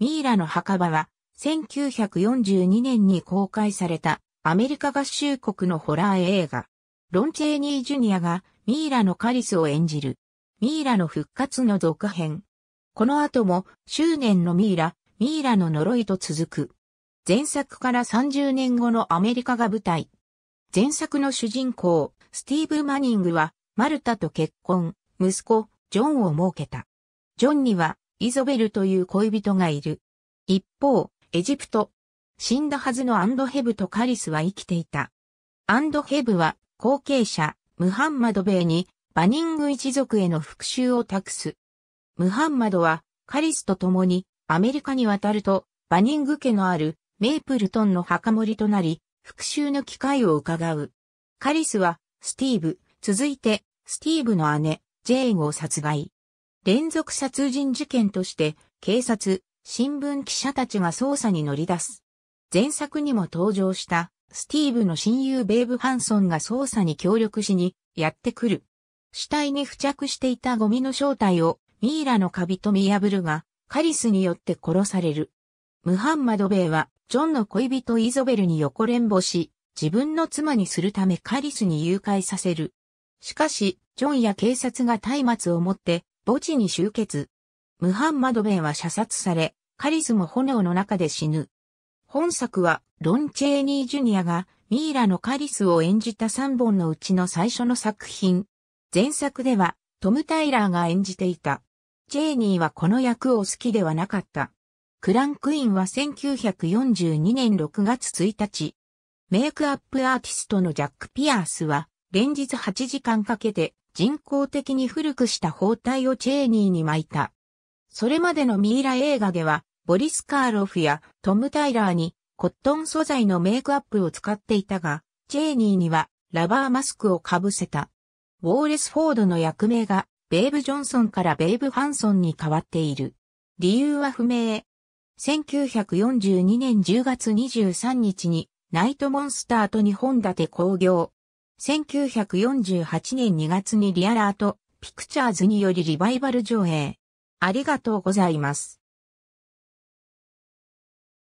ミイラの墓場は、1942年に公開されたアメリカ合衆国のホラー映画。ロン・チェーニー・ジュニアがミイラのカリスを演じる。ミイラの復活の続編。この後も執念のミイラ、ミイラの呪いと続く。前作から30年後のアメリカが舞台。前作の主人公、スティーブ・マニングは、マルタと結婚、息子、ジョンを設けた。ジョンには、イゾベルという恋人がいる。一方、エジプト。死んだはずのアンドヘブとカリスは生きていた。アンドヘブは後継者、ムハンマドベイにバニング一族への復讐を託す。ムハンマドはカリスと共にアメリカに渡るとバニング家のあるメイプルトンの墓守となり、復讐の機会を伺う。カリスはスティーブ、続いてスティーブの姉、ジェーンを殺害。連続殺人事件として警察、新聞記者たちが捜査に乗り出す。前作にも登場したスティーブの親友ベーブ・ハンソンが捜査に協力しにやってくる。死体に付着していたゴミの正体をミイラのカビと見破るがカリスによって殺される。ムハンマド・ベイはジョンの恋人イゾベルに横連暴し自分の妻にするためカリスに誘拐させる。しかし、ジョンや警察が松明を持って墓地に集結。ムハンマドベンは射殺され、カリスも炎の中で死ぬ。本作は、ロン・チェーニー・ジュニアが、ミイラのカリスを演じた3本のうちの最初の作品。前作では、トム・タイラーが演じていた。チェーニーはこの役を好きではなかった。クランクインは1942年6月1日。メイクアップアーティストのジャック・ピアースは、連日8時間かけて人工的に古くした包帯をチェーニーに巻いた。それまでのミイラ映画では、ボリス・カーロフやトム・タイラーにコットン素材のメイクアップを使っていたが、チェーニーにはラバーマスクをかぶせた。ウォーレス・フォードの役名がベイブ・ジョンソンからベイブ・ハンソンに変わっている。理由は不明。1942年10月23日にナイトモンスターと日本立て工業1948年2月にリアラート、ピクチャーズによりリバイバル上映。ありがとうございます。